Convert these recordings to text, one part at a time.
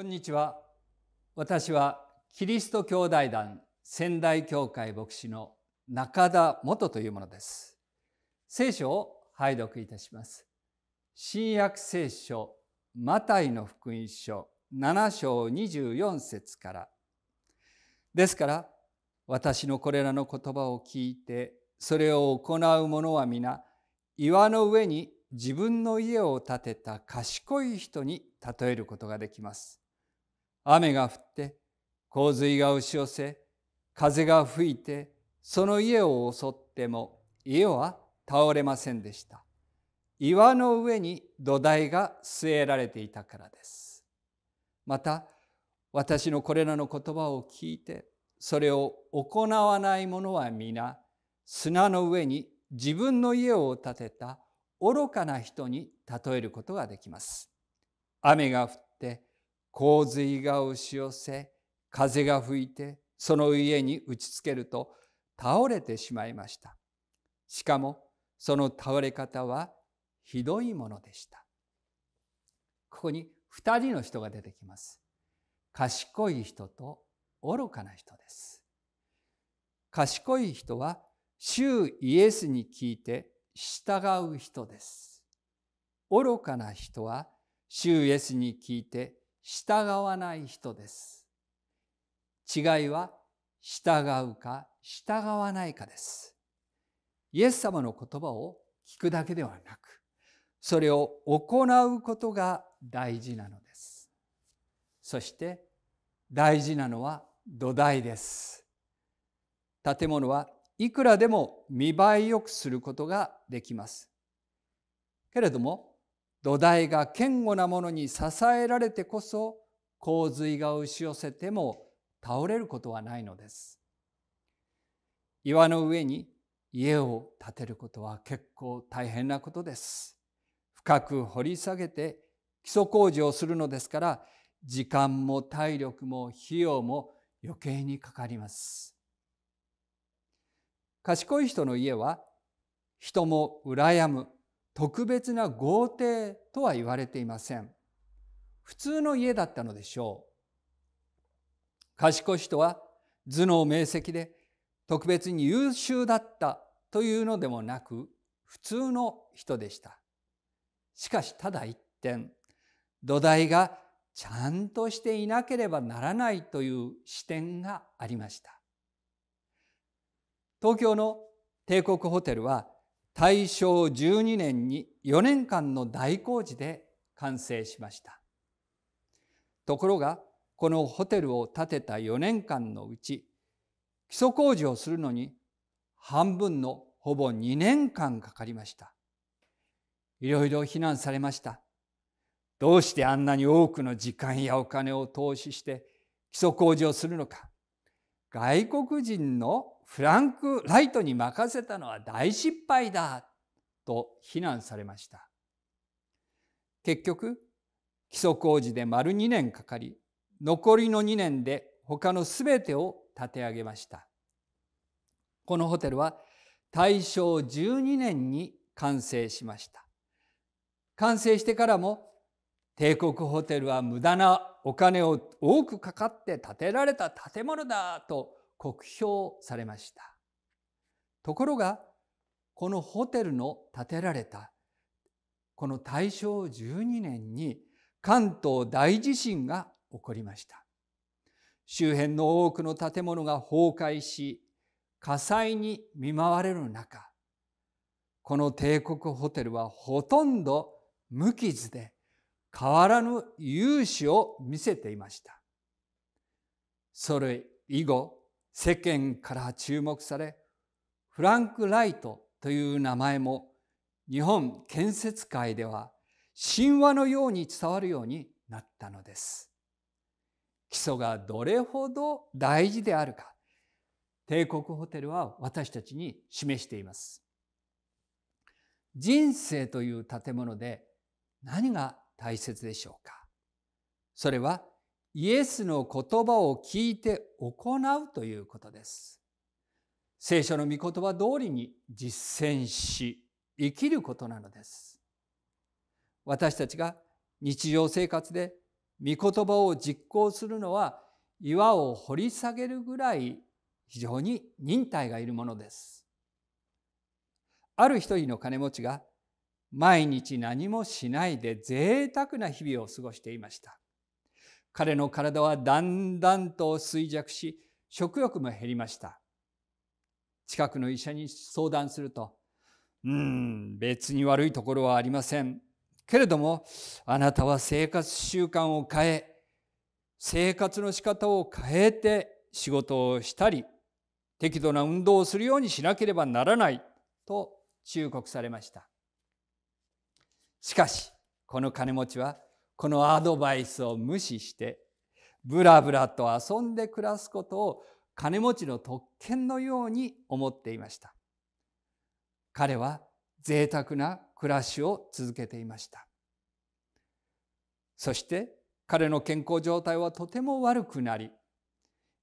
こんにちは私はキリスト教弟団仙台教会牧師の中田元というものです聖書を拝読いたします新約聖書マタイの福音書7章24節からですから私のこれらの言葉を聞いてそれを行う者は皆岩の上に自分の家を建てた賢い人に例えることができます。雨が降って洪水が押し寄せ風が吹いてその家を襲っても家は倒れませんでした岩の上に土台が据えられていたからですまた私のこれらの言葉を聞いてそれを行わない者は皆砂の上に自分の家を建てた愚かな人に例えることができます雨が降って洪水が押し寄せ風が吹いてその家に打ちつけると倒れてしまいましたしかもその倒れ方はひどいものでしたここに2人の人が出てきます賢い人と愚かな人です賢い人は主イエスに聞いて従う人です愚かな人は主イエスに聞いて従わない人です。違いは従うか従わないかです。イエス様の言葉を聞くだけではなく、それを行うことが大事なのです。そして大事なのは土台です。建物はいくらでも見栄えよくすることができます。けれども土台が堅固なものに支えられてこそ洪水が押し寄せても倒れることはないのです。岩の上に家を建てることは結構大変なことです。深く掘り下げて基礎工事をするのですから時間も体力も費用も余計にかかります。賢い人の家は人も羨む特別な豪邸とは言われていません。普通の家だったのでしょう。賢い人は頭脳明晰で特別に優秀だったというのでもなく普通の人でした。しかしただ一点土台がちゃんとしていなければならないという視点がありました。東京の帝国ホテルは大正12年に4年間の大工事で完成しましたところがこのホテルを建てた4年間のうち基礎工事をするのに半分のほぼ2年間かかりましたいろいろ非難されましたどうしてあんなに多くの時間やお金を投資して基礎工事をするのか外国人のフランク・ライトに任せたのは大失敗だと非難されました結局基礎工事で丸2年かかり残りの2年で他の全てを建て上げましたこのホテルは大正12年に完成しました完成してからも帝国ホテルは無駄なお金を多くかかって建てられた建物だと酷評されました。ところが、このホテルの建てられた、この大正12年に関東大地震が起こりました。周辺の多くの建物が崩壊し、火災に見舞われる中、この帝国ホテルはほとんど無傷で変わらぬ勇姿を見せていました。それ以後、世間から注目されフランク・ライトという名前も日本建設界では神話のように伝わるようになったのです。基礎がどれほど大事であるか帝国ホテルは私たちに示しています。人生という建物で何が大切でしょうかそれはイエスの言葉を聞いて行うということです。聖書の御言葉通りに実践し生きることなのです。私たちが日常生活で御言葉を実行するのは岩を掘り下げるぐらい非常に忍耐がいるものです。ある一人の金持ちが毎日何もしないで贅沢な日々を過ごしていました。彼の体はだんだんと衰弱し食欲も減りました近くの医者に相談すると「うん別に悪いところはありません」けれどもあなたは生活習慣を変え生活の仕方を変えて仕事をしたり適度な運動をするようにしなければならないと忠告されましたしかしこの金持ちはこのアドバイスを無視してブラブラと遊んで暮らすことを金持ちの特権のように思っていました彼は贅沢な暮らしを続けていましたそして彼の健康状態はとても悪くなり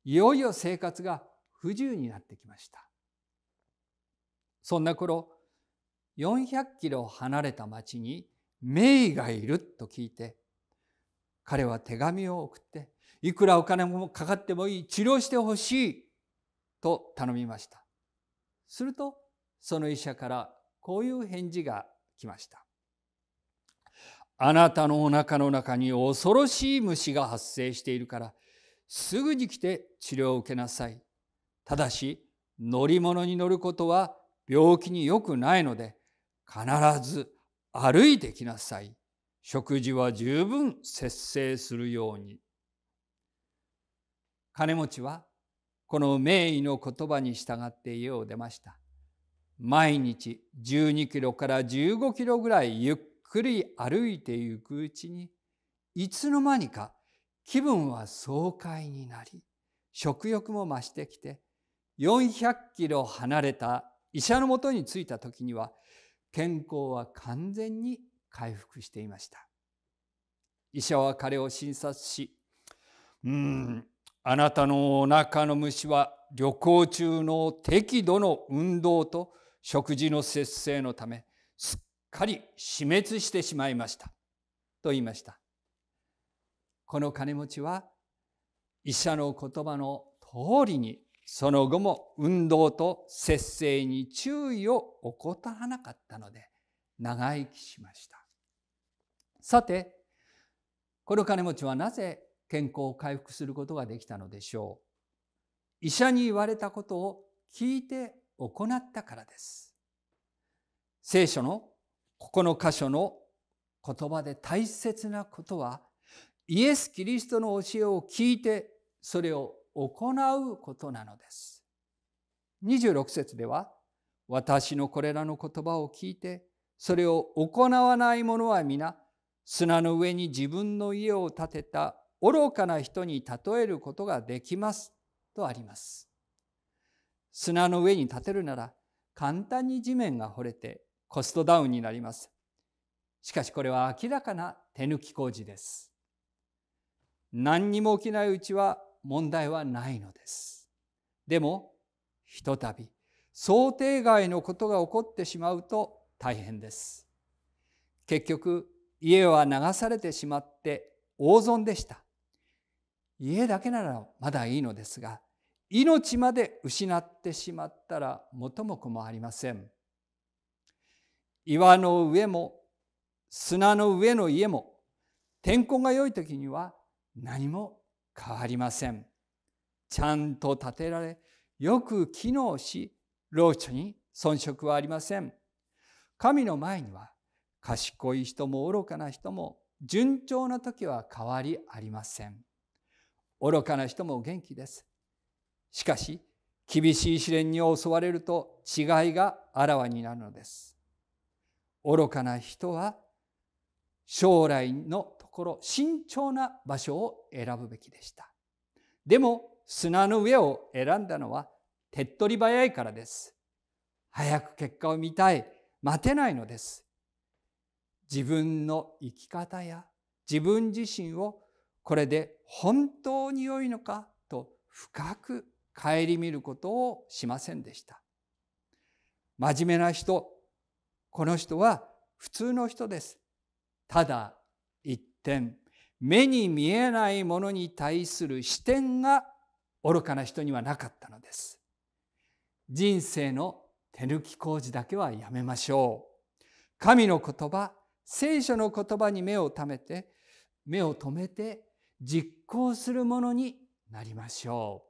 いよいよ生活が不自由になってきましたそんな頃400キロ離れた町にメイがいると聞いて彼は手紙を送っていくらお金もかかってもいい治療してほしいと頼みましたするとその医者からこういう返事が来ましたあなたのお腹の中に恐ろしい虫が発生しているからすぐに来て治療を受けなさいただし乗り物に乗ることは病気によくないので必ず歩いてきなさい食事は十分節制するように。金持ちはこの名医の言葉に従って家を出ました。毎日12キロから15キロぐらいゆっくり歩いていくうちに、いつの間にか気分は爽快になり、食欲も増してきて、400キロ離れた医者のもとに着いた時には、健康は完全に回復していました。医者は彼を診察し、うん、あなたのお腹の虫は旅行中の適度の運動と食事の節制のため、すっかり死滅してしまいました。と言いました。この金持ちは医者の言葉の通りにその後も運動と節制に注意を怠らなかったので長生きしました。さてこの金持ちはなぜ健康を回復することができたのでしょう医者に言われたことを聞いて行ったからです聖書のここの箇所の言葉で大切なことはイエス・キリストの教えを聞いてそれを行うことなのです26節では私のこれらの言葉を聞いてそれを行わない者は皆砂の上に自分の家を建てた愚かな人に例えることができますとあります。砂の上に建てるなら簡単に地面が掘れてコストダウンになります。しかしこれは明らかな手抜き工事です。何にも起きないうちは問題はないのです。でも、ひとたび想定外のことが起こってしまうと大変です。結局、家は流されてしまって大損でした家だけならまだいいのですが命まで失ってしまったら元も子もありません岩の上も砂の上の家も天候が良い時には何も変わりませんちゃんと建てられよく機能し老著に遜色はありません神の前には賢い人も愚かな人も順調な時は変わりありません。愚かな人も元気です。しかし、厳しい試練に襲われると違いがあらわになるのです。愚かな人は将来のところ慎重な場所を選ぶべきでした。でも砂の上を選んだのは手っ取り早いからです。早く結果を見たい、待てないのです。自分の生き方や自分自身をこれで本当に良いのかと深く顧みることをしませんでした。真面目な人、この人は普通の人です。ただ一点、目に見えないものに対する視点が愚かな人にはなかったのです。人生の手抜き工事だけはやめましょう。神の言葉、聖書の言葉に目をためて、目を留めて実行するものになりましょ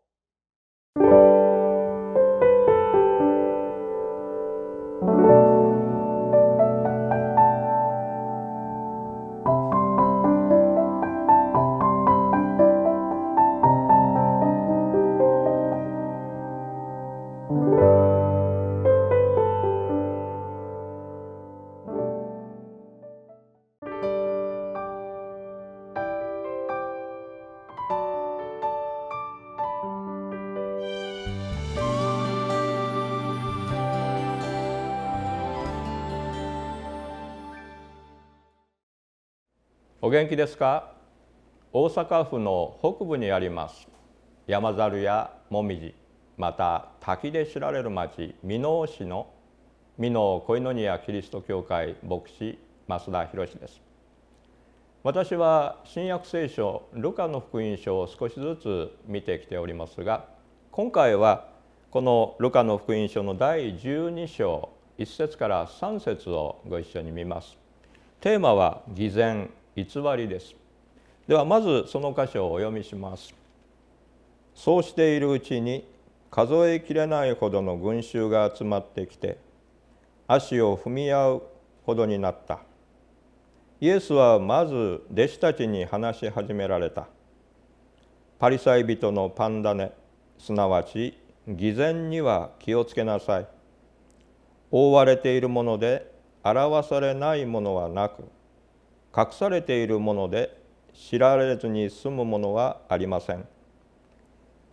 う。元気ですか大阪府の北部にあります山猿やもみじまた滝で知られる町箕面市の美濃小犬宮キリスト教会牧師増田博です私は新約聖書ルカの福音書を少しずつ見てきておりますが今回はこのルカの福音書の第12章1節から3節をご一緒に見ますテーマは偽善偽りですではまずその箇所をお読みしますそうしているうちに数えきれないほどの群衆が集まってきて足を踏み合うほどになったイエスはまず弟子たちに話し始められたパリサイ人のパンダネすなわち偽善には気をつけなさい覆われているもので表されないものはなく隠されているもので知られずに済むものはありません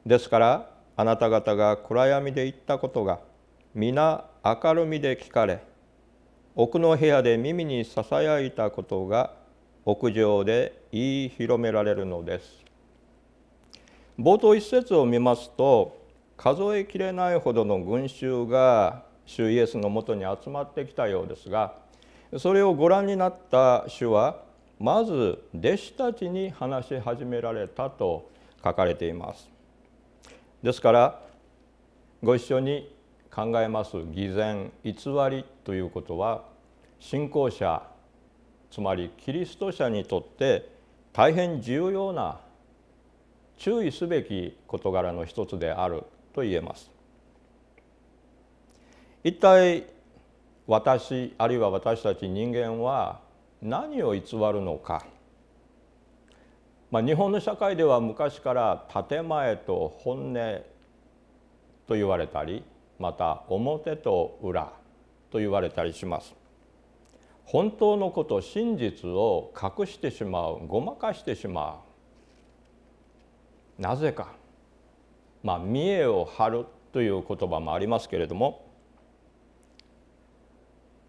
ですからあなた方が暗闇で言ったことが皆明るみで聞かれ奥の部屋で耳にささやいたことが屋上で言い広められるのです冒頭一節を見ますと数えきれないほどの群衆が主イエスのもとに集まってきたようですがそれをご覧になった主はまず弟子たちに話し始められたと書かれていますですからご一緒に考えます偽善偽りということは信仰者つまりキリスト者にとって大変重要な注意すべき事柄の一つであると言えます一体私あるいは私たち人間は何を偽るのか、まあ、日本の社会では昔から建前と本音と言われたりまた表と裏と言われたりします。本当のこと真実を隠してしまうごまかしてしまうなぜか、まあ、見栄を張るという言葉もありますけれども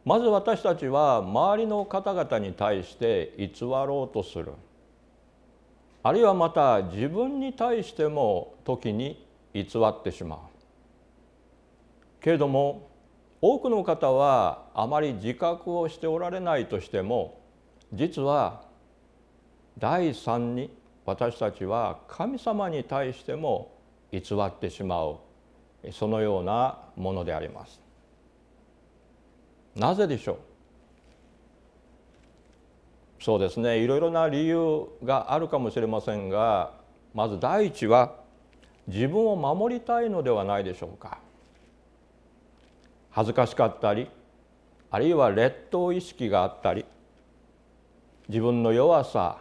まず私たちは周りの方々に対して偽ろうとするあるいはまた自分に対しても時に偽ってしまうけれども多くの方はあまり自覚をしておられないとしても実は第三に私たちは神様に対しても偽ってしまうそのようなものであります。なぜでしょうそうですねいろいろな理由があるかもしれませんがまず第一は自分を守りたいのではないでしょうか恥ずかしかったりあるいは劣等意識があったり自分の弱さ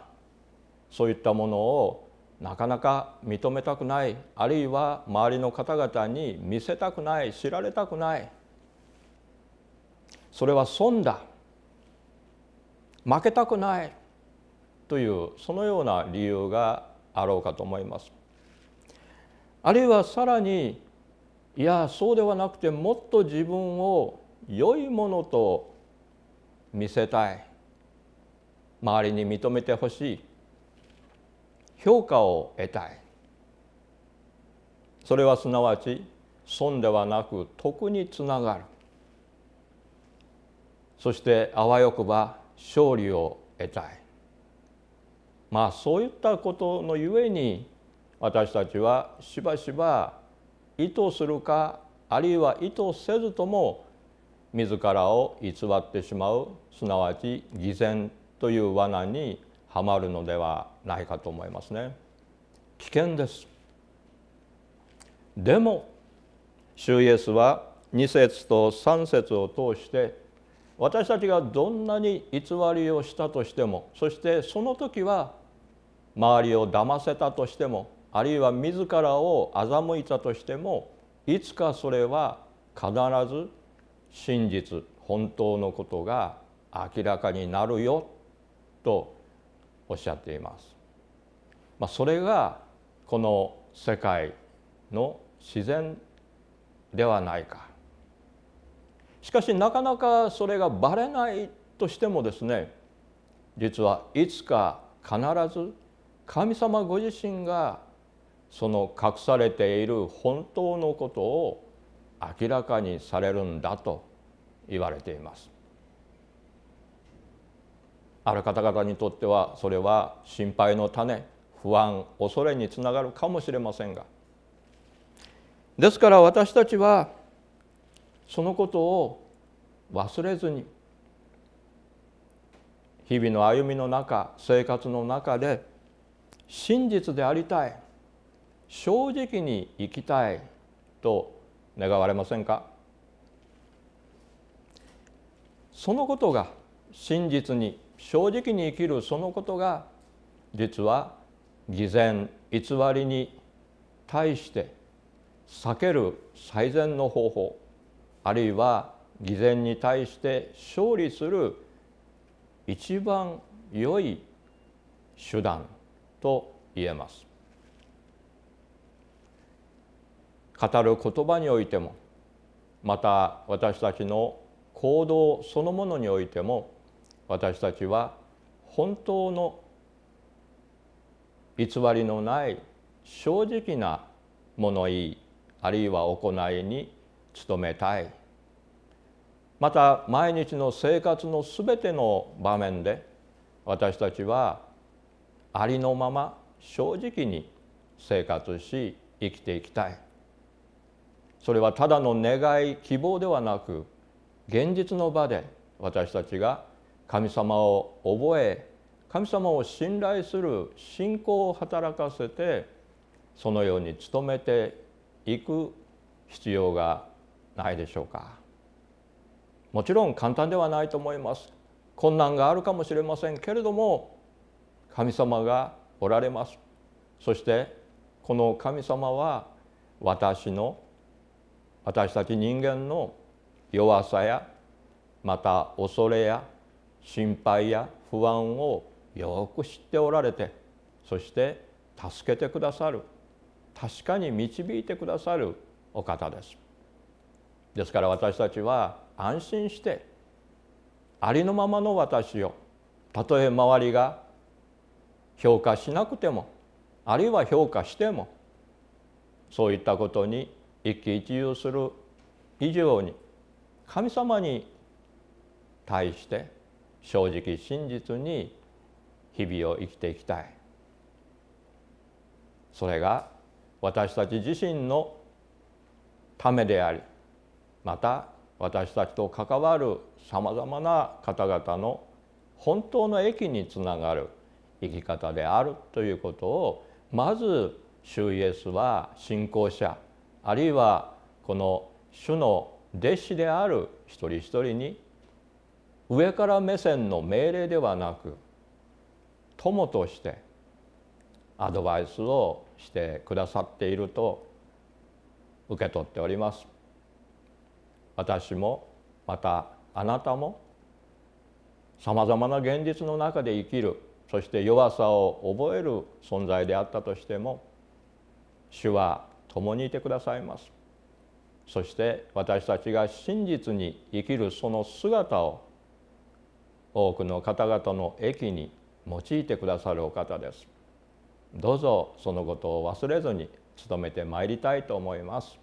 そういったものをなかなか認めたくないあるいは周りの方々に見せたくない知られたくないそれは損だ負けたくないというそのような理由があろうかと思います。あるいはさらにいやそうではなくてもっと自分を良いものと見せたい周りに認めてほしい評価を得たいそれはすなわち損ではなく得につながるそしてあわよくば勝利を得たいまあそういったことのゆえに私たちはしばしば意図するかあるいは意図せずとも自らを偽ってしまうすなわち偽善という罠にはまるのではないかと思いますね。危険ですでも主イエスは2節と3節を通して私たちがどんなに偽りをしたとしてもそしてその時は周りを騙せたとしてもあるいは自らを欺いたとしてもいつかそれは必ず真実本当のことが明らかになるよとおっしゃっています。まあ、それがこの世界の自然ではないかしかしなかなかそれがばれないとしてもですね実はいつか必ず神様ご自身がその隠されている本当のことを明らかにされるんだと言われています。ある方々にとってはそれは心配の種不安恐れにつながるかもしれませんがですから私たちはそのことを忘れずに日々の歩みの中生活の中で真実でありたい正直に生きたいと願われませんかそのことが真実に正直に生きるそのことが実は偽善偽りに対して避ける最善の方法あるいは偽善に対して勝利する一番良い手段と言えます語る言葉においてもまた私たちの行動そのものにおいても私たちは本当の偽りのない正直な物言いあるいは行いに努めたいまた毎日の生活の全ての場面で私たちはありのまま正直に生活し生きていきたいそれはただの願い希望ではなく現実の場で私たちが神様を覚え神様を信頼する信仰を働かせてそのように努めていく必要がないでしょうかもちろん簡単ではないと思います困難があるかもしれませんけれども神様がおられますそしてこの神様は私の私たち人間の弱さやまた恐れや心配や不安をよく知っておられてそして助けてくださる確かに導いてくださるお方ですですから私たちは安心してありのままの私をたとえ周りが評価しなくてもあるいは評価してもそういったことに一喜一憂する以上に神様に対して正直真実に日々を生きていきたいそれが私たち自身のためでありまた私たちと関わるさまざまな方々の本当の益につながる生き方であるということをまず主イエスは信仰者あるいはこの主の弟子である一人一人に上から目線の命令ではなく友としてアドバイスをしてくださっていると受け取っております。私もまたあなたもさまざまな現実の中で生きるそして弱さを覚える存在であったとしても主は共にいてくださいますそして私たちが真実に生きるその姿を多くの方々の益に用いてくださるお方ですどうぞそのことを忘れずに努めてまいりたいと思います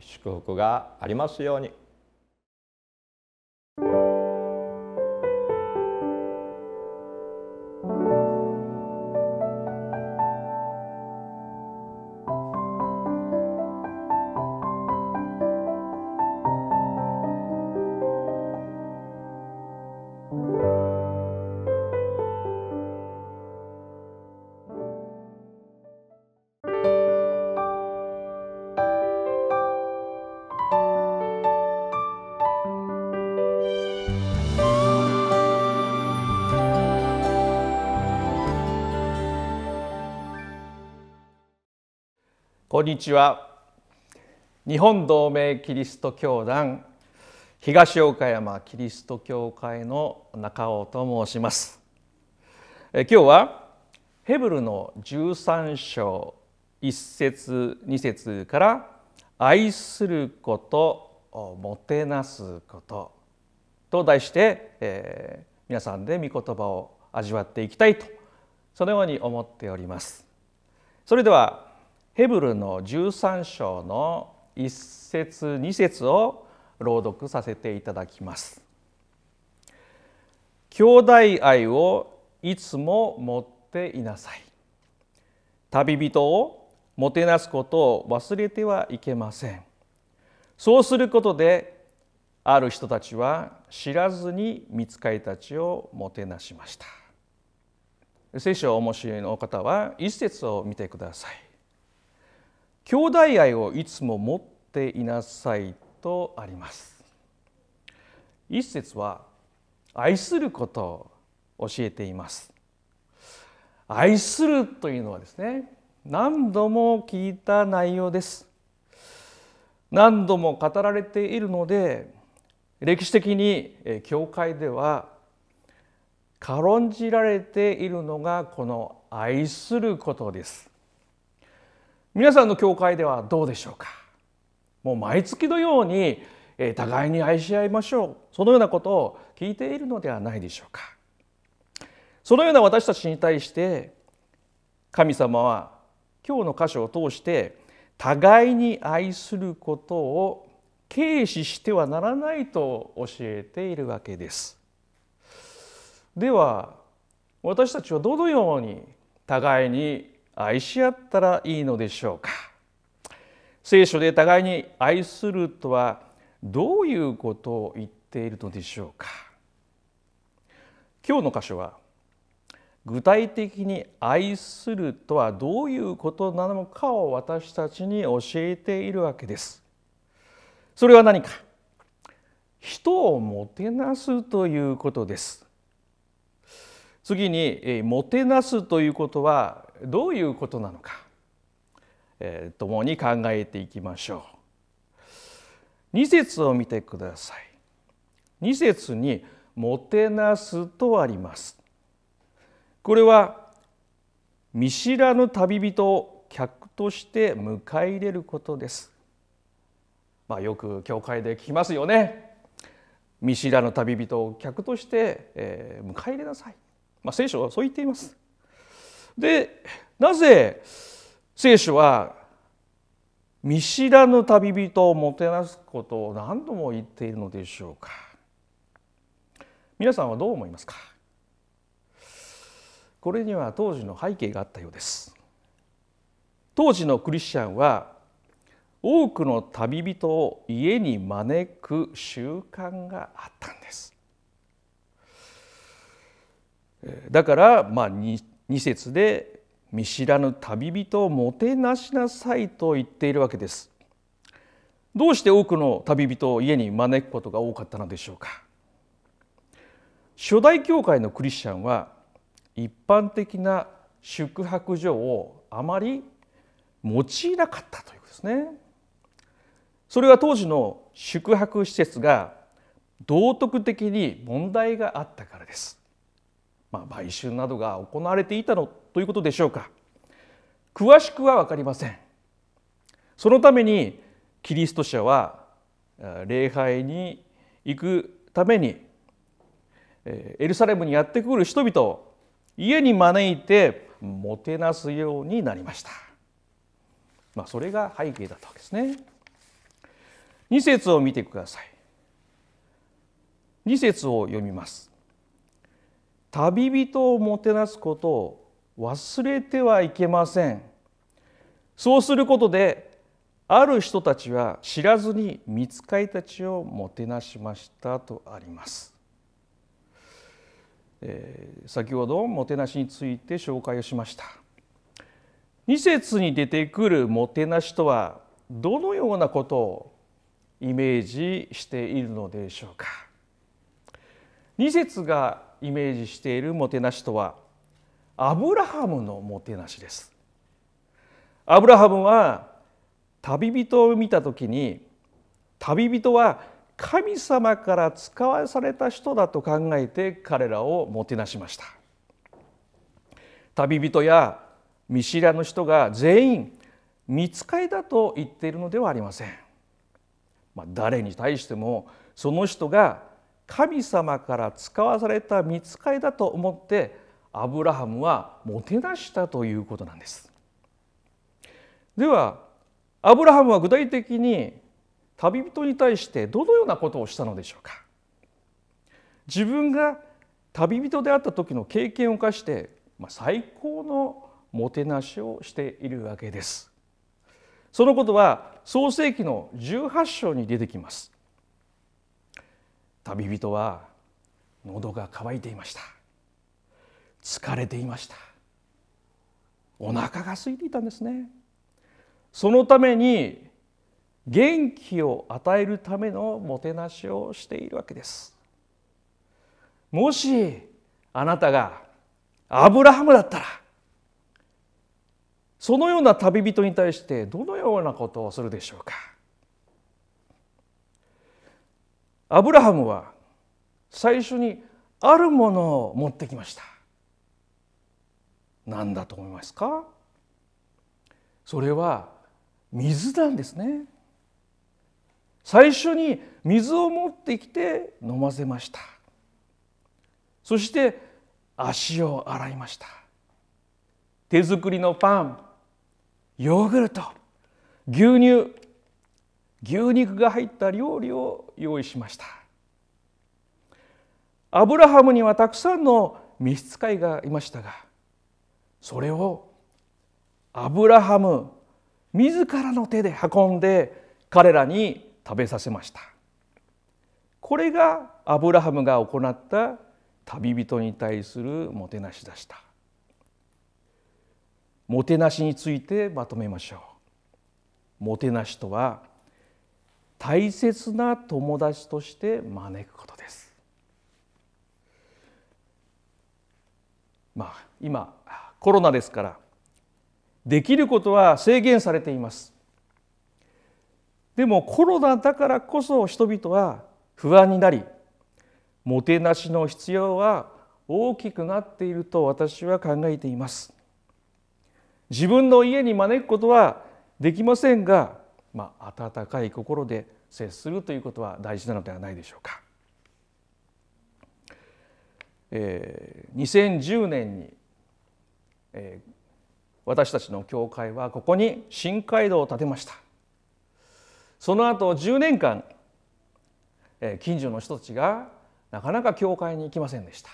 祝福がありますようにこんにちは日本同盟キリスト教団東岡山キリスト教会の中尾と申しますえ今日はヘブルの13章1節2節から愛することをもてなすことと題して、えー、皆さんで御言葉を味わっていきたいとそのように思っておりますそれではヘブルの13章の1節2節を朗読させていただきます。兄弟愛をいつも持っていなさい。旅人をもてなすことを忘れてはいけません。そうすることである人たちは知らずに見つかりたちをもてなしました。聖書をお持ちの方は一節を見てください。兄弟愛をいつも持っていなさいとあります一節は愛することを教えています愛するというのはですね何度も聞いた内容です何度も語られているので歴史的に教会では軽んじられているのがこの愛することです皆さんの教会ではどうでしょうかもう毎月のように、え互いに愛し合いましょうそのようなことを聞いているのではないでしょうかそのような私たちに対して神様は今日の箇所を通して互いに愛することを軽視してはならないと教えているわけです。では私たちはどのように互いに愛し合ったらいいのでしょうか聖書で互いに愛するとはどういうことを言っているのでしょうか今日の箇所は具体的に愛するとはどういうことなのかを私たちに教えているわけです。それは何か人をもてなすということです。次にもてなすということはどういうことなのか、えー、共に考えていきましょう。2節を見てください。2節に「もてなす」とあります。これは見知らぬ旅人を客として迎え入れることです。まあ、よく教会で聞きますよね。見知らぬ旅人を客として、え迎え入れなさい。まあ、聖書はそう言っています。でなぜ聖書は見知らぬ旅人をもてなすことを何度も言っているのでしょうか皆さんはどう思いますかこれには当時の背景があったようです当時のクリスチャンは多くの旅人を家に招く習慣があったんですだからまあ2節で「見知らぬ旅人をもてなしなさい」と言っているわけです。どうして多くの旅人を家に招くことが多かったのでしょうか初代教会のクリスチャンは一般的な宿泊所をあまり用いなかったということですね。それは当時の宿泊施設が道徳的に問題があったからです。まあ、買などが行われていたのということでしょうか詳しくは分かりませんそのためにキリスト者は礼拝に行くためにエルサレムにやってくる人々を家に招いてもてなすようになりました、まあ、それが背景だったわけですね2節を見てください2節を読みます旅人をもてなすことを忘れてはいけませんそうすることである人たちは知らずに見つかいたちをもてなしましたとあります、えー、先ほどもてなしについて紹介をしました二節に出てくるもてなしとはどのようなことをイメージしているのでしょうか二節がイメージしているもてなしとはアブラハムのもてなしですアブラハムは旅人を見た時に旅人は神様から使わされた人だと考えて彼らをもてなしました旅人や見知らぬ人が全員見つかりだと言っているのではありません、まあ、誰に対してもその人が神様から使わされた見つかいだと思ってアブラハムはもてなしたということなんです。ではアブラハムは具体的に旅人に対してどのようなことをしたのでしょうか自分が旅人であった時の経験を生かして、ま最高のもてなしをしているわけですそのことは創世紀の18章に出てきます旅人は喉が渇いていました疲れていましたお腹が空いていたんですねそのために元気を与えるためのもてなしをしているわけですもしあなたがアブラハムだったらそのような旅人に対してどのようなことをするでしょうかアブラハムは最初にあるものを持ってきました何だと思いますかそれは水なんですね最初に水を持ってきて飲ませましたそして足を洗いました手作りのパンヨーグルト牛乳牛肉が入った料理を用意しましたアブラハムにはたくさんの召使いがいましたがそれをアブラハム自らの手で運んで彼らに食べさせましたこれがアブラハムが行った旅人に対するもてなしでしたもてなしについてまとめましょうもてなしとは大切な友達として招くことですまあ今コロナですからできることは制限されていますでもコロナだからこそ人々は不安になりもてなしの必要は大きくなっていると私は考えています自分の家に招くことはできませんがまあ、温かい心で接するということは大事なのではないでしょうか。えー、2010年に、えー、私たちの教会はここに新街道を建てましたその後10年間、えー、近所の人たちがなかなか教会に行きませんでした、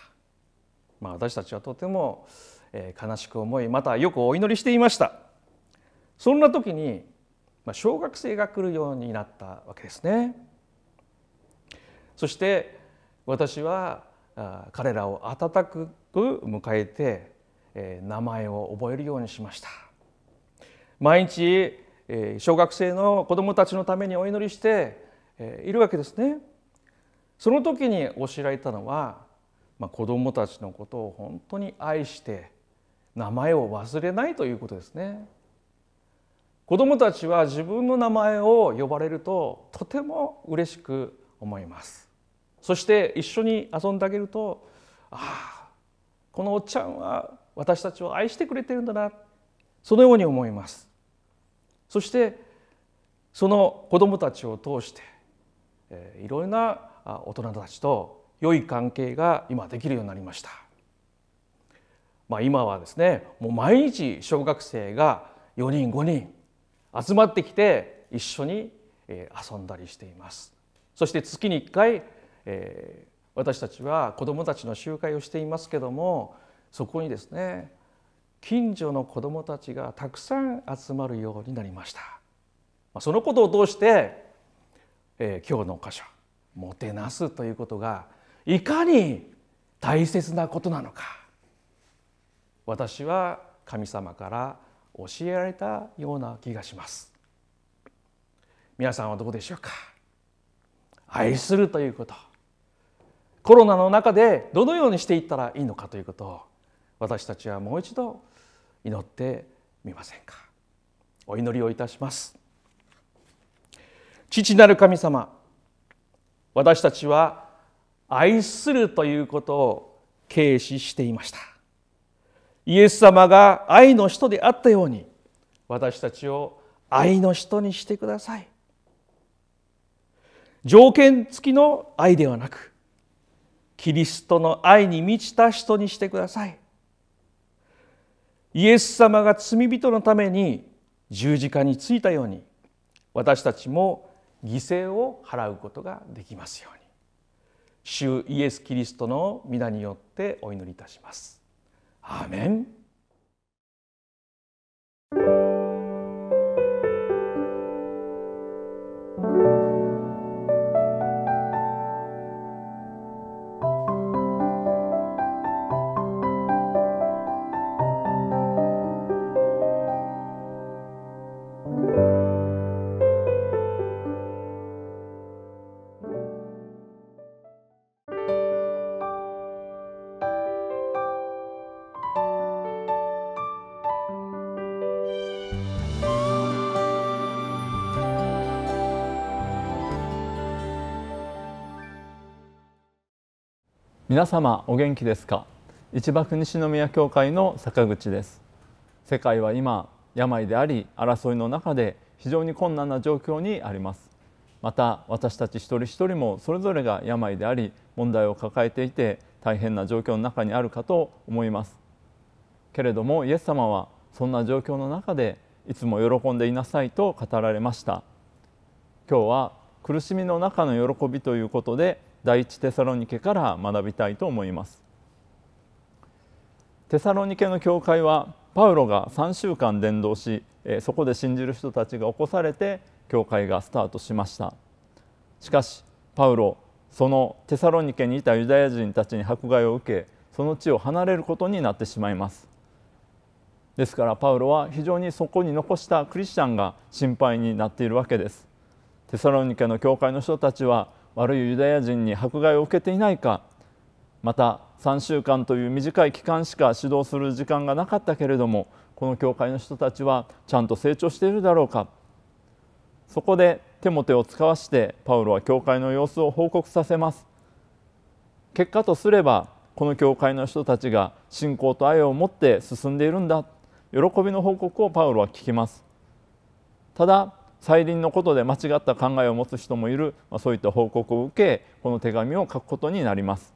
まあ、私たちはとても、えー、悲しく思いまたよくお祈りしていましたそんな時にまあ、小学生が来るようになったわけですね。そして私は彼らを温かく迎えて、え名前を覚えるようにしました。毎日、え小学生の子どもたちのためにお祈りして、えいるわけですね。その時に教えられたのは、まあ、子どもたちのことを本当に愛して名前を忘れないということですね。子どもたちは自分の名前を呼ばれるととても嬉しく思いますそして一緒に遊んであげるとああこのおっちゃんは私たちを愛してくれてるんだなそのように思いますそしてその子どもたちを通してえいろいろな大人たちと良い関係が今できるようになりました、まあ、今はですねもう毎日小学生が4人5人集まってきて一緒に遊んだりしていますそして月に1回、えー、私たちは子どもたちの集会をしていますけどもそこにですね近所の子どもたちがたくさん集まるようになりましたそのことを通して、えー、今日の箇所「もてなす」ということがいかに大切なことなのか私は神様から教えられたような気がします皆さんはどうでしょうか愛するということコロナの中でどのようにしていったらいいのかということを私たちはもう一度祈ってみませんかお祈りをいたします父なる神様私たちは愛するということを軽視していましたイエス様が愛の人であったように私たちを愛の人にしてください条件付きの愛ではなくキリストの愛に満ちた人にしてくださいイエス様が罪人のために十字架についたように私たちも犠牲を払うことができますように主イエス・キリストの皆によってお祈りいたします。 아멘. 皆様お元気ですか一幕西宮教会の坂口です世界は今病であり争いの中で非常に困難な状況にありますまた私たち一人一人もそれぞれが病であり問題を抱えていて大変な状況の中にあるかと思いますけれどもイエス様はそんな状況の中でいつも喜んでいなさいと語られました今日は苦しみの中の喜びということで第一テサロニケから学びたいと思いますテサロニケの教会はパウロが3週間伝道しそこで信じる人たちが起こされて教会がスタートしましたしかしパウロそのテサロニケにいたユダヤ人たちに迫害を受けその地を離れることになってしまいますですからパウロは非常にそこに残したクリスチャンが心配になっているわけですテサロニケの教会の人たちは悪いユダヤ人に迫害を受けていないかまた3週間という短い期間しか指導する時間がなかったけれどもこの教会の人たちはちゃんと成長しているだろうかそこでテモテを使わしてパウロは教会の様子を報告させます結果とすればこの教会の人たちが信仰と愛を持って進んでいるんだ喜びの報告をパウロは聞きますただ再臨のことで間違った考えを持つ人もいる、まあ、そういった報告を受けこの手紙を書くことになります。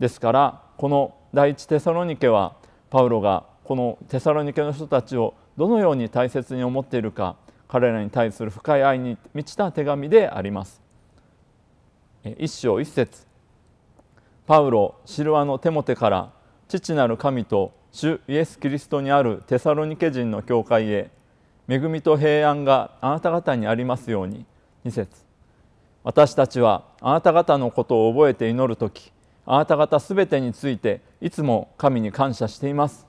ですからこの第一テサロニケはパウロがこのテサロニケの人たちをどのように大切に思っているか彼らに対する深い愛に満ちた手紙であります。一章一節パウロ・シルワのテモテから父なる神と主イエス・キリストにあるテサロニケ人の教会へ恵みと平安があなた方にありますように」2節私たちはあなた方のことを覚えて祈る時あなた方すべてについていつも神に感謝しています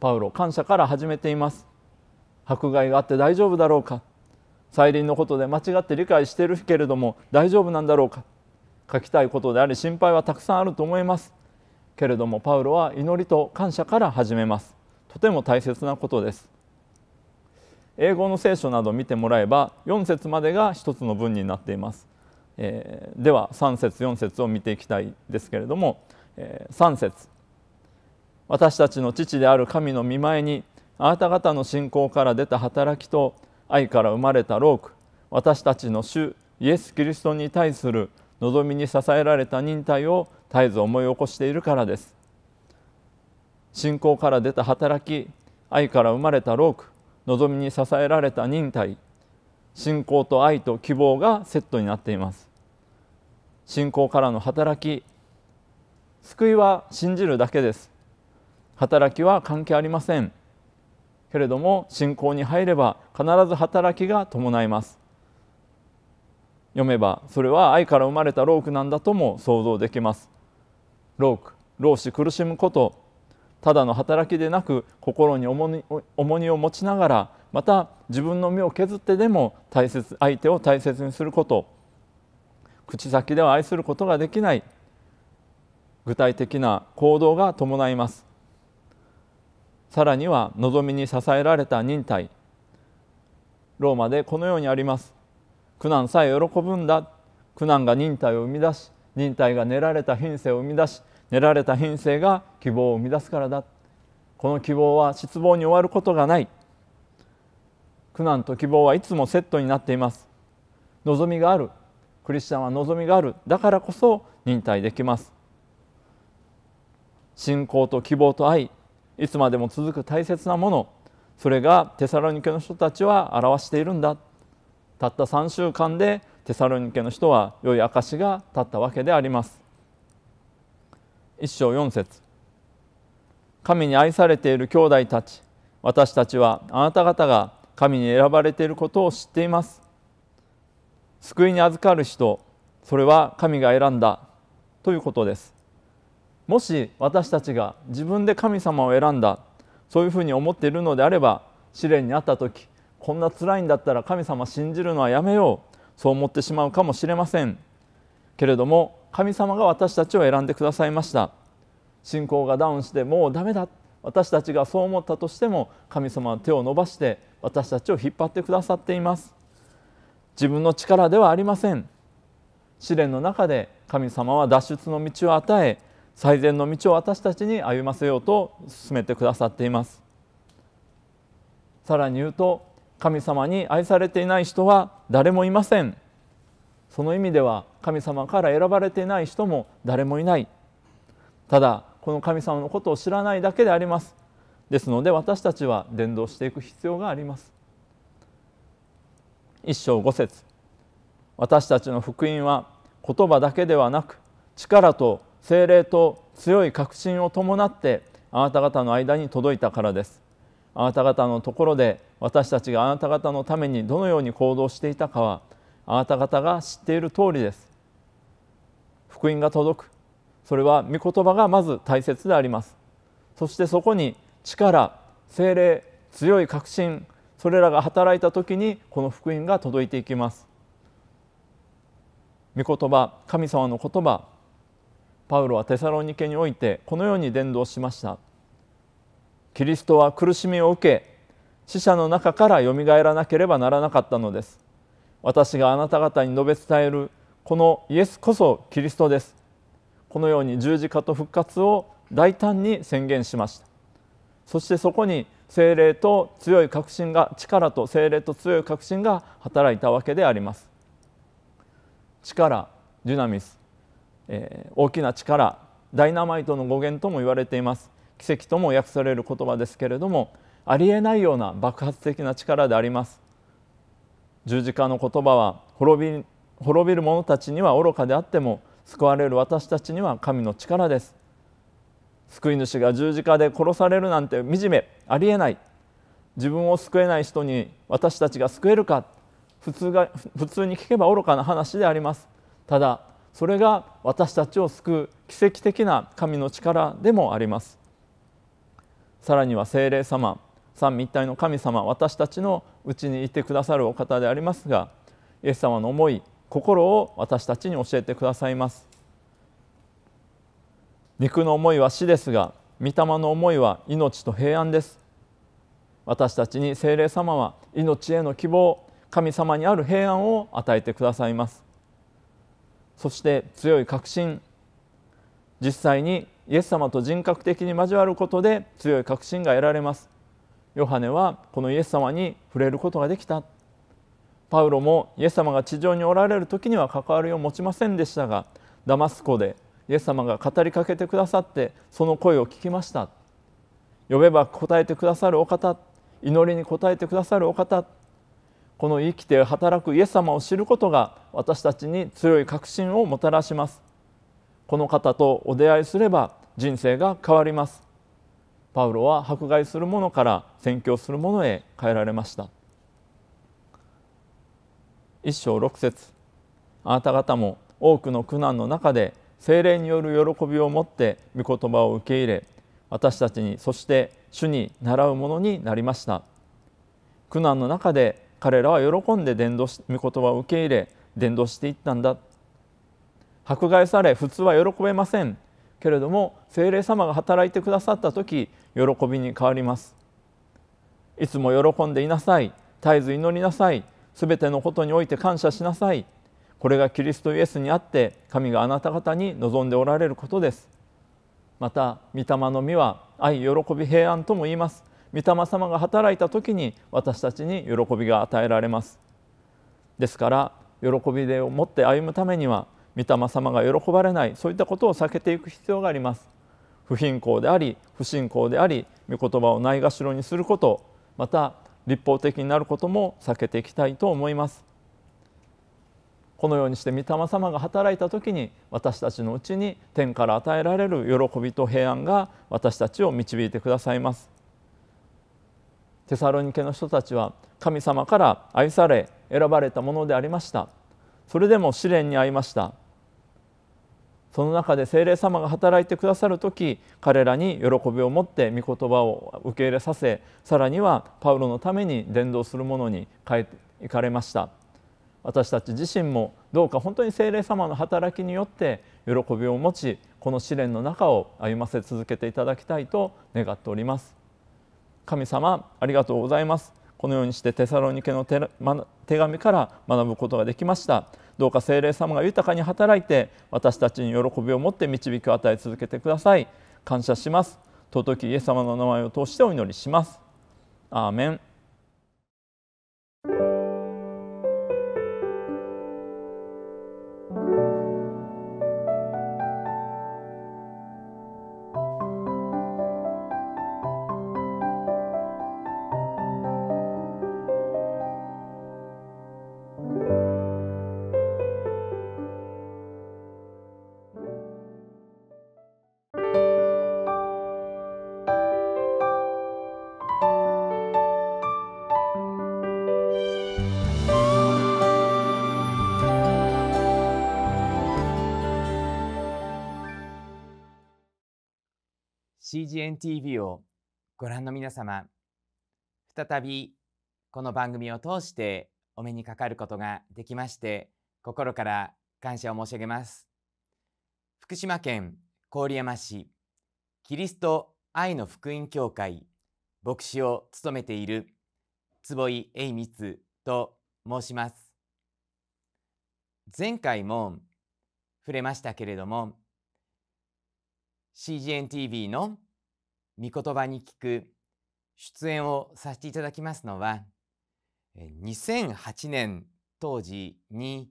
パウロ感謝から始めています迫害があって大丈夫だろうか再臨のことで間違って理解しているけれども大丈夫なんだろうか書きたいことであり心配はたくさんあると思いますけれどもパウロは祈りと感謝から始めますとても大切なことです英語の聖書などを見てもらえば4節までが1つの文になっています、えー、では3節4節を見ていきたいですけれども、えー、3節私たちの父である神の御前にあなた方の信仰から出た働きと愛から生まれたローク私たちの主イエス・キリストに対する望みに支えられた忍耐を絶えず思い起こしているからです信仰から出た働き愛から生まれたローク望みに支えられた忍耐信仰と愛と希望がセットになっています信仰からの働き救いは信じるだけです働きは関係ありませんけれども信仰に入れば必ず働きが伴います読めばそれは愛から生まれたロークなんだとも想像できますローク労使苦しむことただの働きでなく心に重荷を持ちながらまた自分の身を削ってでも大切相手を大切にすること口先では愛することができない具体的な行動が伴いますさらには望みに支えられた忍耐ローマでこのようにあります苦難さえ喜ぶんだ苦難が忍耐を生み出し忍耐が練られた品性を生み出し練られた編成が希望を生み出すからだこの希望は失望に終わることがない苦難と希望はいつもセットになっています望みがあるクリスチャンは望みがあるだからこそ忍耐できます信仰と希望と愛いつまでも続く大切なものそれがテサロニケの人たちは表しているんだたった3週間でテサロニケの人は良い証が立ったわけであります一章四節神に愛されている兄弟たち私たちはあなた方が神に選ばれていることを知っています救いに預かる人それは神が選んだということですもし私たちが自分で神様を選んだそういうふうに思っているのであれば試練にあった時こんな辛いんだったら神様信じるのはやめようそう思ってしまうかもしれませんけれども神様が私たちを選んでくださいました信仰がダウンしてもうダメだ私たちがそう思ったとしても神様は手を伸ばして私たちを引っ張ってくださっています自分の力ではありません試練の中で神様は脱出の道を与え最善の道を私たちに歩ませようと進めてくださっていますさらに言うと神様に愛されていない人は誰もいませんその意味では神様から選ばれていない人も誰もいないただこの神様のことを知らないだけでありますですので私たちは伝道していく必要があります一章五節私たちの福音は言葉だけではなく力と精霊と強い確信を伴ってあなた方の間に届いたからですあなた方のところで私たちがあなた方のためにどのように行動していたかはあなた方が知っている通りです福音が届くそれは御言葉がまず大切でありますそしてそこに力精霊強い確信それらが働いた時にこの福音が届いていきます御言葉神様の言葉パウロはテサロニケにおいてこのように伝道しましたキリストは苦しみを受け死者の中からよみがえらなければならなかったのです私があなた方に述べ伝えるこのイエスこそキリストですこのように十字架と復活を大胆に宣言しましたそしてそこに精霊と強い確信が力と精霊と強い確信が働いたわけであります力デュナミス、えー、大きな力ダイナマイトの語源とも言われています奇跡とも訳される言葉ですけれどもありえないような爆発的な力であります十字架の言葉は滅び滅びる者たちには愚かであっても救われる私たちには神の力です救い主が十字架で殺されるなんて惨めありえない自分を救えない人に私たちが救えるか普通が普通に聞けば愚かな話でありますただそれが私たちを救う奇跡的な神の力でもありますさらには聖霊様三位一体の神様私たちのうちにいてくださるお方でありますがイエス様の思い心を私たちに教えてくださいます肉の思いは死ですが御霊の思いは命と平安です私たちに聖霊様は命への希望神様にある平安を与えてくださいますそして強い確信実際にイエス様と人格的に交わることで強い確信が得られますヨハネはこのイエス様に触れることができたパウロもイエス様が地上におられる時には関わりを持ちませんでしたがダマスコでイエス様が語りかけてくださってその声を聞きました呼べば答えてくださるお方祈りに応えてくださるお方この生きて働くイエス様を知ることが私たちに強い確信をもたらしますこの方とお出会いすれば人生が変わりますパウロは迫害するものから宣教するものへ変えられました一章六節あなた方も多くの苦難の中で精霊による喜びを持って御言葉を受け入れ私たちにそして主に習うものになりました苦難の中で彼らは喜んで伝道し御言葉を受け入れ伝道していったんだ迫害され普通は喜べませんけれども聖霊様が働いてくださった時喜びに変わりますいつも喜んでいなさい絶えず祈りなさいすべてのことにおいて感謝しなさいこれがキリストイエスにあって神があなた方に望んでおられることですまた御霊の実は愛喜び平安とも言います御霊様が働いた時に私たちに喜びが与えられますですから喜びでを持って歩むためには御霊様が喜ばれないそういったことを避けていく必要があります不貧困であり不信仰であり御言葉をないがしろにすることまた立法的になることも避けていきたいと思いますこのようにして御霊様が働いた時に私たちのうちに天から与えられる喜びと平安が私たちを導いてくださいますテサロニケの人たちは神様から愛され選ばれたものでありましたそれでも試練に遭いましたその中で聖霊様が働いてくださる時彼らに喜びを持って御言葉を受け入れさせさらにはパウロのために伝道するものに変えていかれました私たち自身もどうか本当に聖霊様の働きによって喜びを持ちこの試練の中を歩ませ続けていただきたいと願っております神様ありがとうございますこのようにしてテサロニケの手紙から学ぶことができましたどうか聖霊様が豊かに働いて私たちに喜びを持って導きを与え続けてください感謝します尊きイエス様の名前を通してお祈りしますアーメン CGNTV をご覧の皆様、再びこの番組を通してお目にかかることができまして、心から感謝を申し上げます。福島県郡山市、キリスト愛の福音協会牧師を務めている坪井栄光と申します。前回も触れましたけれども CGNTV の御言葉に聞く出演をさせていただきますのは2008年当時に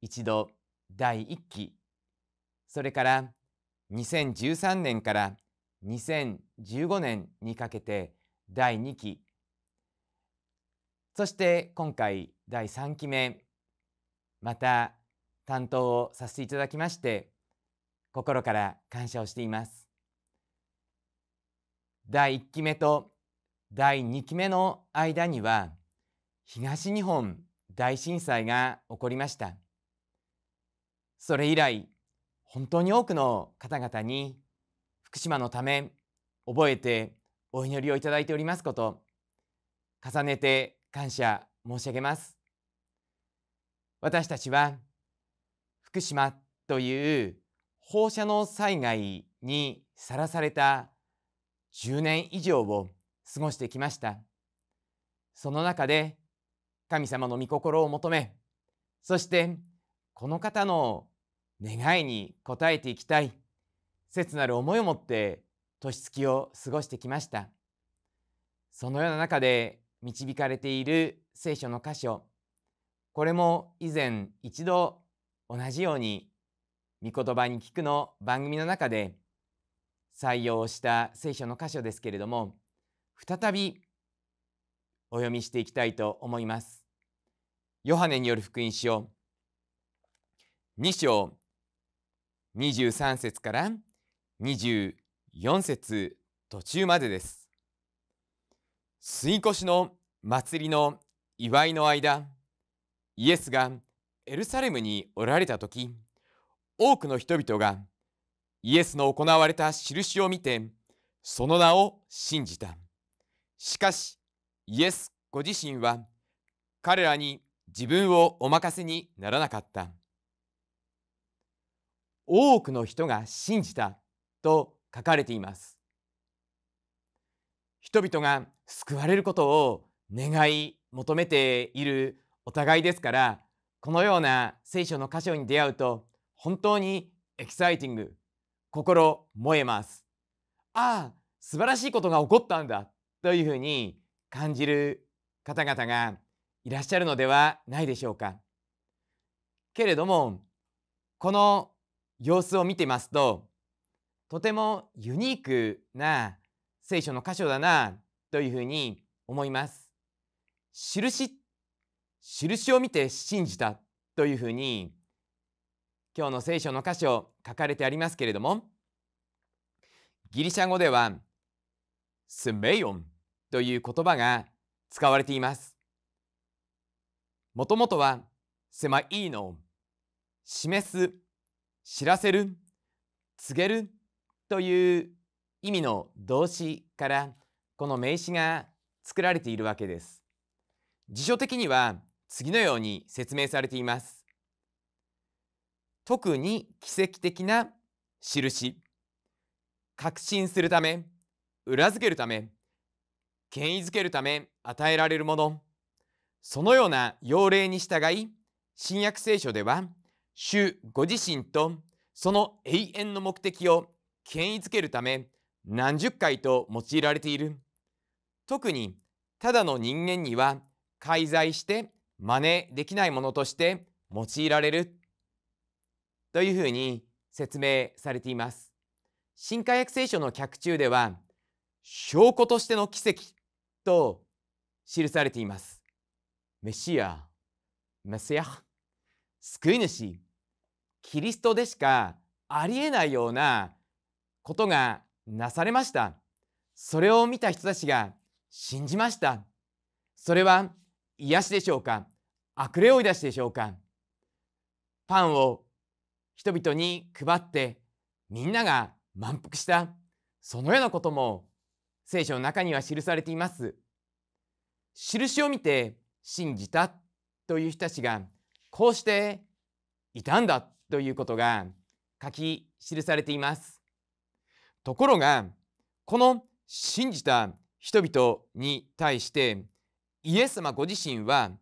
一度第1期それから2013年から2015年にかけて第2期そして今回第3期目また担当をさせていただきまして心から感謝をしています。第1期目と第2期目の間には東日本大震災が起こりましたそれ以来本当に多くの方々に福島のため覚えてお祈りをいただいておりますこと重ねて感謝申し上げます私たちは福島という放射能災害にさらされた10年以上を過ごしてきました。その中で神様の御心を求め、そしてこの方の願いに応えていきたい、切なる思いを持って年月を過ごしてきました。そのような中で導かれている聖書の箇所、これも以前一度同じように御言葉に聞くの番組の中で採用した聖書の箇所ですけれども再びお読みしていきたいと思います。ヨハネによる福音書2章23節から24節途中までです。吸い越しの祭りの祝いの間イエスがエルサレムにおられた時多くの人々が「イエスの行われた印を見て、その名を信じた。しかし、イエスご自身は、彼らに自分をお任せにならなかった。多くの人が信じたと書かれています。人々が救われることを願い求めているお互いですから、このような聖書の箇所に出会うと本当にエキサイティング心燃えます。ああ、素晴らしいことが起こったんだというふうに感じる方々がいらっしゃるのではないでしょうか。けれども、この様子を見てますと、とてもユニークな聖書の箇所だなというふうに思います。印、印を見て信じたというふうに今日の聖書の箇所書かれてありますけれどもギリシャ語ではスメヨンという言葉が使われていますもともとは狭いの示す知らせる告げるという意味の動詞からこの名詞が作られているわけです辞書的には次のように説明されています特に奇跡的な印確信するため裏付けるため権威づけるため与えられるものそのような要領に従い新約聖書では主ご自身とその永遠の目的を権威づけるため何十回と用いられている特にただの人間には介在して真似できないものとして用いられるというふうに説明されています。新海薬聖書の脚注では、証拠としての奇跡と記されています。メシア、メシア、救い主、キリストでしかありえないようなことがなされました。それを見た人たちが信じました。それは癒しでしょうか悪霊追い出しでしょうかパンを人々に配ってみんなが満腹したそのようなことも聖書の中には記されています。印を見て信じたという人たちがこうしていたんだということが書き記されています。ところがこの信じた人々に対してイエス様ご自身は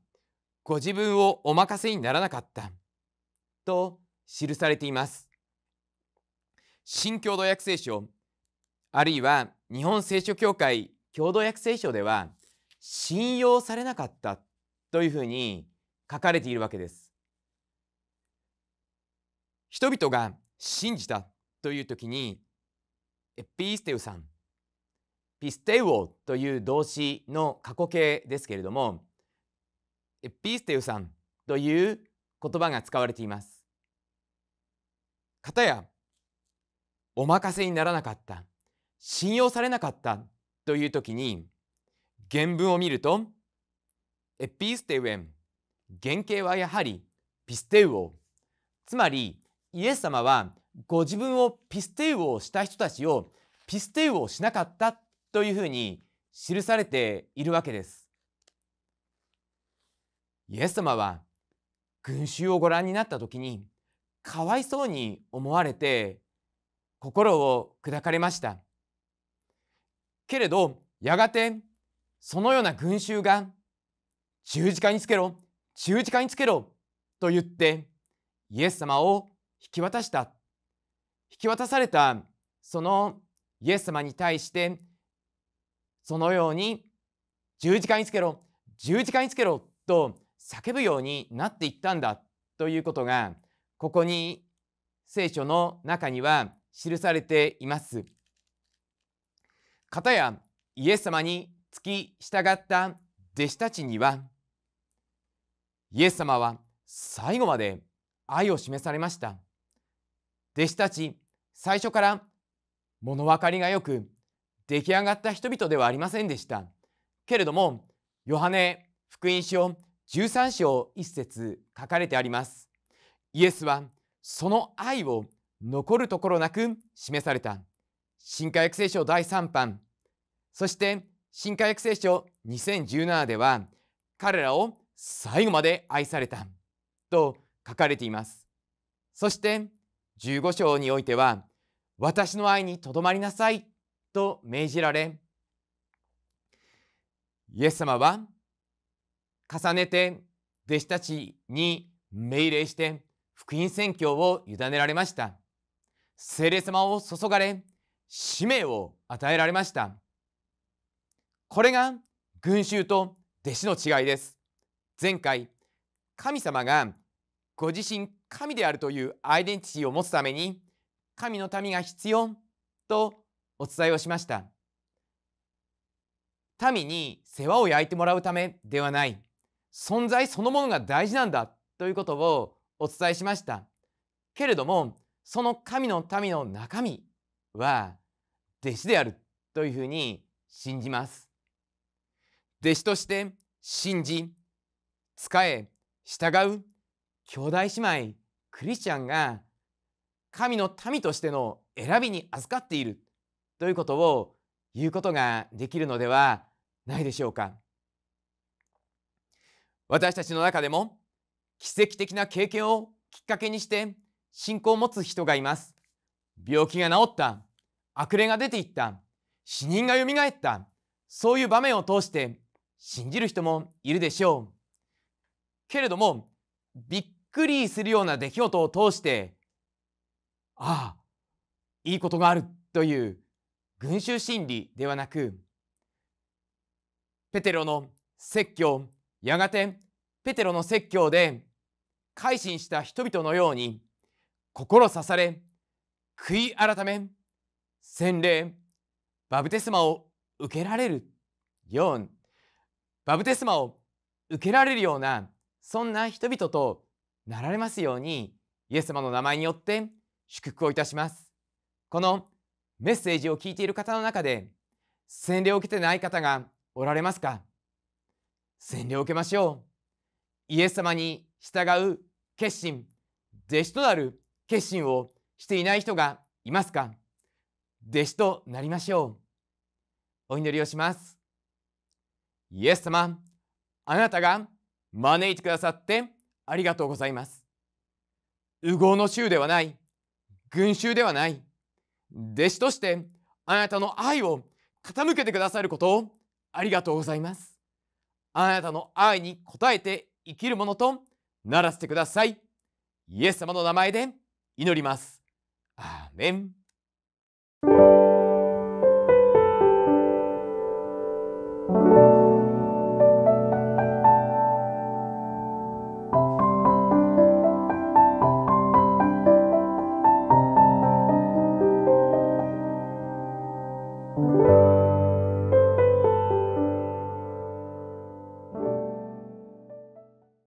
ご自分をお任せにならなかったと記されています。新共同訳聖書、あるいは日本聖書協会共同訳聖書では、信用されなかったというふうに書かれているわけです。人々が信じたという時に、エピーステウさん、ピステウオという動詞の過去形ですけれども、エピーステウさんという言葉が使われています。方やお任せにならなかった信用されなかったという時に原文を見るとエピステウエン原型はやはりピステウオつまりイエス様はご自分をピステウオした人たちをピステウオしなかったというふうに記されているわけです。イエス様は群衆をご覧になった時にかわいそうに思われて心を砕かれましたけれどやがてそのような群衆が十字架につけろ十字架につけろと言ってイエス様を引き渡した引き渡されたそのイエス様に対してそのように十字架につけろ十字架につけろと叫ぶようになっていったんだということがここに聖書の中には記されています。たやイエス様に付き従った弟子たちにはイエス様は最後まで愛を示されました。弟子たち最初から物分かりがよく出来上がった人々ではありませんでした。けれどもヨハネ福音書13章1節書かれてあります。イエスはその愛を残るところなく示された。新化約聖書第3版、そして新化約聖書2017では、彼らを最後まで愛されたと書かれています。そして15章においては、私の愛にとどまりなさいと命じられ、イエス様は重ねて弟子たちに命令して福音宣教を委ねられました。聖霊様を注がれ、使命を与えられました。これが群衆と弟子の違いです。前回、神様がご自身神であるというアイデンティティを持つために、神の民が必要とお伝えをしました。民に世話を焼いてもらうためではない、存在そのものが大事なんだということをお伝えしました。けれども、その神の民の中身は弟子であるというふうに信じます。弟子として信じ、仕え、従う兄弟姉妹クリスチャンが神の民としての選びに預かっているということを言うことができるのではないでしょうか。私たちの中でも奇跡的な経験をきっかけにして信仰を持つ人がいます。病気が治った、悪霊が出ていった、死人が蘇った、そういう場面を通して信じる人もいるでしょう。けれども、びっくりするような出来事を通して、ああ、いいことがあるという群衆心理ではなく、ペテロの説教、やがてペテロの説教で改心した人々のように心刺され悔い改め洗礼バブテスマを受けられるようバブテスマを受けられるようなそんな人々となられますようにイエス様の名前によって祝福をいたします。このメッセージを聞いている方の中で洗礼を受けてない方がおられますか洗礼を受けましょう。イエス様に従う決心、弟子となる決心をしていない人がいますか弟子となりましょう。お祈りをします。イエス様、あなたが招いてくださってありがとうございます。右合の衆ではない、群衆ではない、弟子としてあなたの愛を傾けてくださることをありがとうございます。あなたの愛に応えて生きるものとならせてください。イエス様の名前で祈ります。アーメン。